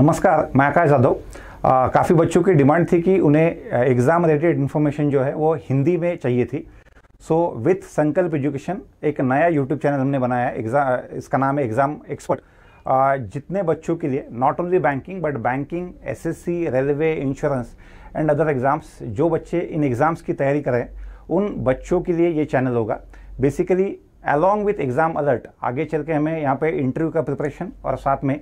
नमस्कार मैं आकाश यादव काफ़ी बच्चों की डिमांड थी कि उन्हें एग्ज़ाम रिलेटेड इन्फॉर्मेशन जो है वो हिंदी में चाहिए थी सो विथ संकल्प एजुकेशन एक नया यूट्यूब चैनल हमने बनाया एग्जाम इसका नाम है एग्ज़ाम एक्सपर्ट जितने बच्चों के लिए not only banking but banking SSC railway insurance and other exams जो बच्चे इन एग्ज़ाम्स की तैयारी करें उन बच्चों के लिए ये चैनल होगा basically along with exam alert आगे चल के हमें यहाँ पे इंटरव्यू का प्रिपरेशन और साथ में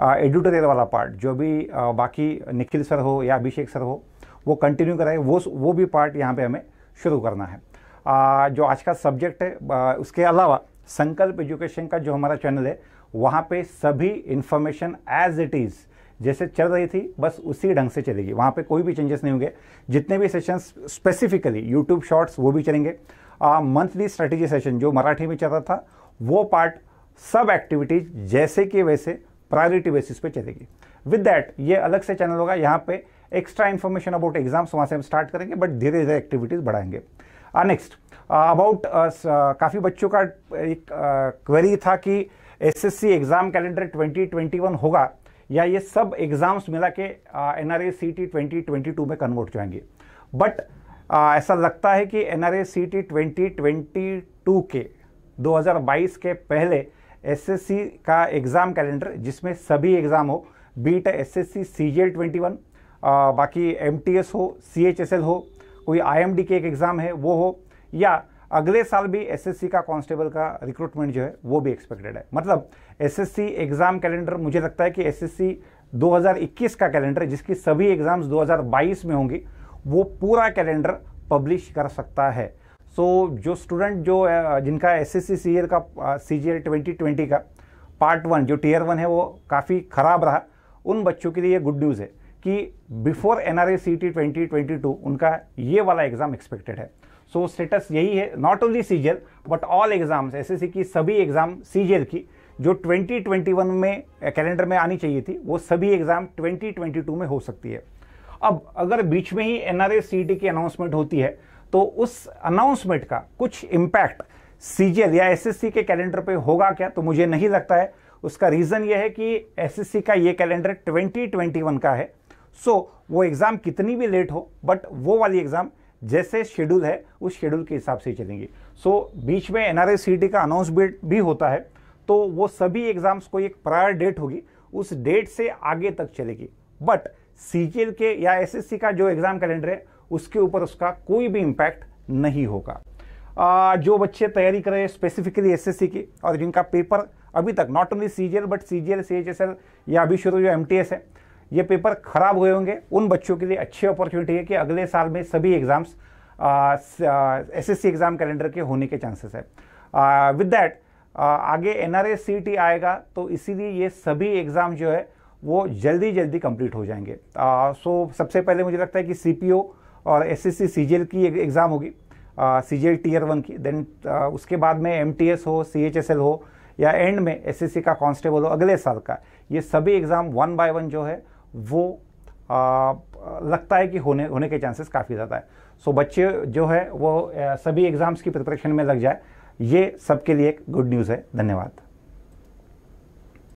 एडिटर वाला पार्ट जो भी आ, बाकी निखिल सर हो या अभिषेक सर हो वो कंटिन्यू कराए वो वो भी पार्ट यहाँ पे हमें शुरू करना है आ, जो आज का सब्जेक्ट है आ, उसके अलावा संकल्प एजुकेशन का जो हमारा चैनल है वहाँ पे सभी इन्फॉर्मेशन एज इट इज़ जैसे चल रही थी बस उसी ढंग से चलेगी वहाँ पे कोई भी चेंजेस नहीं होंगे जितने भी सेशंस स्पेसिफिकली यूट्यूब शॉर्ट्स वो भी चलेंगे मंथली स्ट्रेटेजी सेशन जो मराठी में चल रहा था वो पार्ट सब एक्टिविटीज जैसे कि वैसे प्रायोरिटी बेसिस पे चलेगी विद डैट ये अलग से चैनल होगा यहाँ पे एक्स्ट्रा इन्फॉर्मेशन अबाउट एग्जाम्स वहाँ से हम स्टार्ट करेंगे बट धीरे धीरे एक्टिविटीज़ बढ़ाएंगे नेक्स्ट अबाउट काफ़ी बच्चों का uh, एक क्वेरी uh, था कि एसएससी एग्ज़ाम कैलेंडर 2021 होगा या ये सब एग्ज़ाम्स मिला के N R A C T twenty twenty two में कन्वर्ट जाएंगे बट uh, ऐसा लगता है कि N R A C T twenty twenty two के 2022 के पहले एसएससी का एग्ज़ाम कैलेंडर जिसमें सभी एग्ज़ाम हो बीट एसएससी सीजीएल 21 आ, बाकी एमटीएस हो सीएचएसएल हो कोई आईएमडी के एक एग्ज़ाम है वो हो या अगले साल भी एसएससी का कांस्टेबल का रिक्रूटमेंट जो है वो भी एक्सपेक्टेड है मतलब एसएससी एग्ज़ाम कैलेंडर मुझे लगता है कि एसएससी 2021 का कैलेंडर जिसकी सभी एग्ज़ाम्स 2022 में होंगी वो पूरा कैलेंडर पब्लिश कर सकता है सो so, जो स्टूडेंट जो जिनका एस एस सी का C G L twenty twenty का पार्ट वन जो टीयर वन है वो काफ़ी ख़राब रहा उन बच्चों के लिए गुड न्यूज़ है कि before N R C T twenty twenty two उनका ये वाला एग्ज़ाम एक्सपेक्टेड है सो so, स्टेटस यही है not only C but all exams एस की सभी एग्ज़ाम सी की जो 2021 में कैलेंडर में आनी चाहिए थी वो सभी एग्ज़ाम 2022 में हो सकती है अब अगर बीच में ही एन आर की अनाउंसमेंट होती है तो उस अनाउंसमेंट का कुछ इम्पैक्ट सीजीएल या एसएससी के कैलेंडर पे होगा क्या तो मुझे नहीं लगता है उसका रीज़न यह है कि एसएससी का ये कैलेंडर 2021 का है सो वो एग्ज़ाम कितनी भी लेट हो बट वो वाली एग्ज़ाम जैसे शेड्यूल है उस शेड्यूल के हिसाब से चलेंगी सो बीच में एन आर का अनाउंसमेंट भी होता है तो वो सभी एग्ज़ाम्स को एक प्रायर डेट होगी उस डेट से आगे तक चलेगी बट सी के या एस का जो एग्ज़ाम कैलेंडर है उसके ऊपर उसका कोई भी इम्पैक्ट नहीं होगा आ, जो बच्चे तैयारी कर रहे स्पेसिफिकली एस की और जिनका पेपर अभी तक not only C but C G L C H S L या अभी शुरू जो एम है ये पेपर खराब हुए होंगे उन बच्चों के लिए अच्छी अपॉर्चुनिटी है कि अगले साल में सभी exams S S C exam calendar के होने के चांसेस है विद दैट आगे N R S C T आएगा तो इसीलिए ये सभी एग्ज़ाम जो है वो जल्दी जल्दी कंप्लीट हो जाएंगे सो uh, so, सबसे पहले मुझे लगता है कि सी पी ओ और एस एस सी की एक एग्ज़ाम होगी सी एल टीयर वन की देन आ, उसके बाद में एम हो सी हो या एंड में एस का कांस्टेबल हो अगले साल का ये सभी एग्ज़ाम वन बाय वन जो है वो आ, लगता है कि होने होने के चांसेस काफ़ी ज़्यादा है सो so, बच्चे जो है वो सभी एग्ज़ाम्स की प्रिपरेशन में लग जाए ये सबके लिए एक गुड न्यूज़ है धन्यवाद